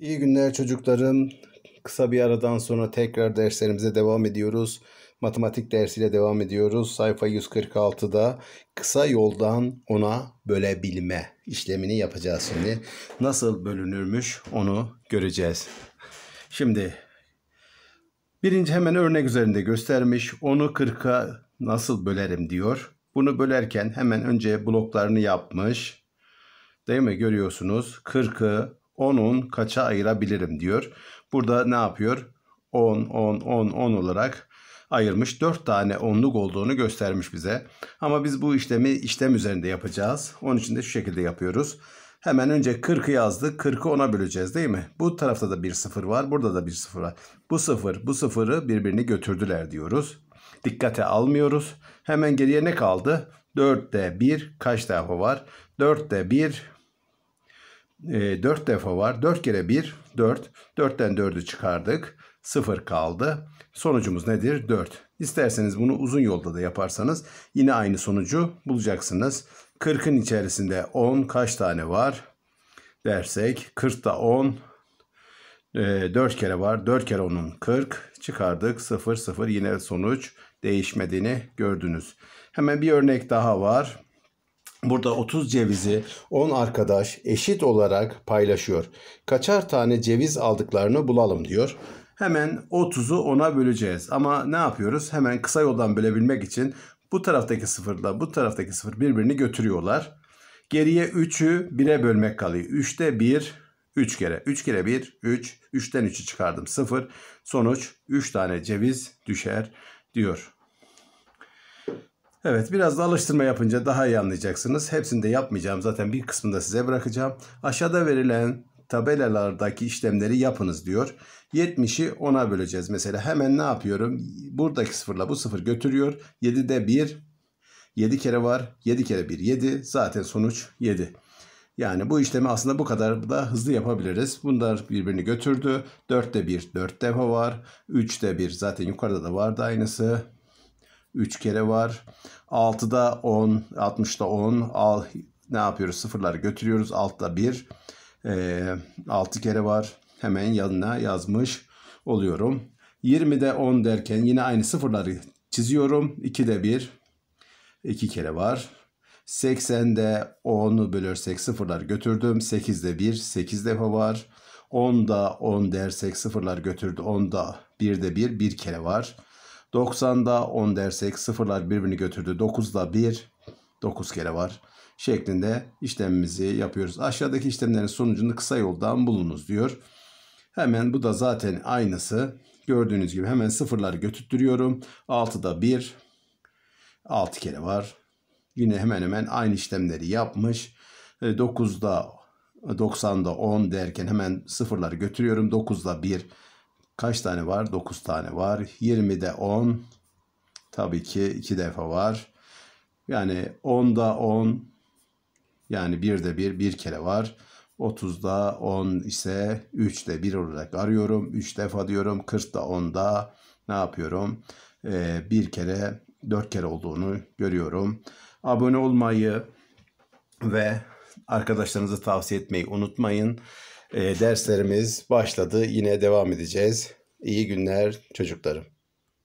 İyi günler çocuklarım. Kısa bir aradan sonra tekrar derslerimize devam ediyoruz. Matematik dersiyle devam ediyoruz. Sayfa 146'da kısa yoldan ona bölebilme işlemini yapacağız şimdi. Nasıl bölünürmüş onu göreceğiz. Şimdi birinci hemen örnek üzerinde göstermiş. Onu 40'a nasıl bölerim diyor. Bunu bölerken hemen önce bloklarını yapmış. Değil mi? Görüyorsunuz. 40'ı 10'un kaça ayırabilirim diyor. Burada ne yapıyor? 10, 10, 10, 10 olarak ayırmış. 4 tane 10'luk olduğunu göstermiş bize. Ama biz bu işlemi işlem üzerinde yapacağız. Onun için de şu şekilde yapıyoruz. Hemen önce 40'ı yazdık. 40'ı 10'a böleceğiz değil mi? Bu tarafta da bir sıfır var. Burada da bir sıfır var. Bu sıfır, bu sıfırı birbirini götürdüler diyoruz. Dikkate almıyoruz. Hemen geriye ne kaldı? 4'te 1 kaç defa var? 4'te 1 e, ee, 4 defa var. 4 kere 1 4. 4'ten 4'ü çıkardık. 0 kaldı. Sonucumuz nedir? 4. İsterseniz bunu uzun yolda da yaparsanız yine aynı sonucu bulacaksınız. 40'ın içerisinde 10 kaç tane var dersek 40'ta 10 4 kere var. 4 kere 10'un 40 çıkardık. 0 0 yine sonuç değişmediğini gördünüz. Hemen bir örnek daha var. Burada 30 cevizi 10 arkadaş eşit olarak paylaşıyor. Kaçar tane ceviz aldıklarını bulalım diyor. Hemen 30'u 10'a böleceğiz. Ama ne yapıyoruz? Hemen kısa yoldan bölebilmek için bu taraftaki sıfırla bu taraftaki sıfır birbirini götürüyorlar. Geriye 3'ü 1'e bölmek kalıyor. 3'te 1, 3 kere. 3 kere 1, 3. 3'ten 3'ü çıkardım 0. Sonuç 3 tane ceviz düşer diyor. Evet biraz da alıştırma yapınca daha iyi anlayacaksınız. Hepsini de yapmayacağım zaten bir kısmını da size bırakacağım. Aşağıda verilen tabelalardaki işlemleri yapınız diyor. 70'i 10'a böleceğiz. Mesela hemen ne yapıyorum? Buradaki sıfırla bu sıfır götürüyor. 7'de 1, 7 kere var. 7 kere 1, 7. Zaten sonuç 7. Yani bu işlemi aslında bu kadar da hızlı yapabiliriz. Bunlar birbirini götürdü. 4'te 1, 4 defa var. 3'te 1 zaten yukarıda da vardı aynısı. 3 kere var. 6'da 10, 60'da 10. Al, ne yapıyoruz? Sıfırları götürüyoruz. Altta 1. E, 6 kere var. Hemen yanına yazmış oluyorum. 20'de 10 derken yine aynı sıfırları çiziyorum. 2'de 1. 2 kere var. 80'de 10'u bölürsek sıfırlar götürdüm. 8'de 1, 8 defa var. 10'da 10 dersek sıfırlar götürdü. 10'da 1'de 1, 1 kere var. 90'da 10 dersek sıfırlar birbirini götürdü. 9'da 1, 9 kere var şeklinde işlemimizi yapıyoruz. Aşağıdaki işlemlerin sonucunu kısa yoldan bulunuz diyor. Hemen bu da zaten aynısı. Gördüğünüz gibi hemen sıfırları götürttürüyorum. 6'da 1, 6 kere var. Yine hemen hemen aynı işlemleri yapmış. 9'da 90'da 10 derken hemen sıfırları götürüyorum. 9'da 1 Kaç tane var? 9 tane var. 20'de 10. Tabii ki 2 defa var. Yani 10'da 10. Yani 1'de 1 bir kere var. 30'da 10 ise 3'de 1 olarak arıyorum. 3 defa diyorum. 40'da 10'da ne yapıyorum? Ee, bir kere 4 kere olduğunu görüyorum. Abone olmayı ve arkadaşlarınızı tavsiye etmeyi unutmayın. E, derslerimiz başladı. Yine devam edeceğiz. İyi günler çocuklarım.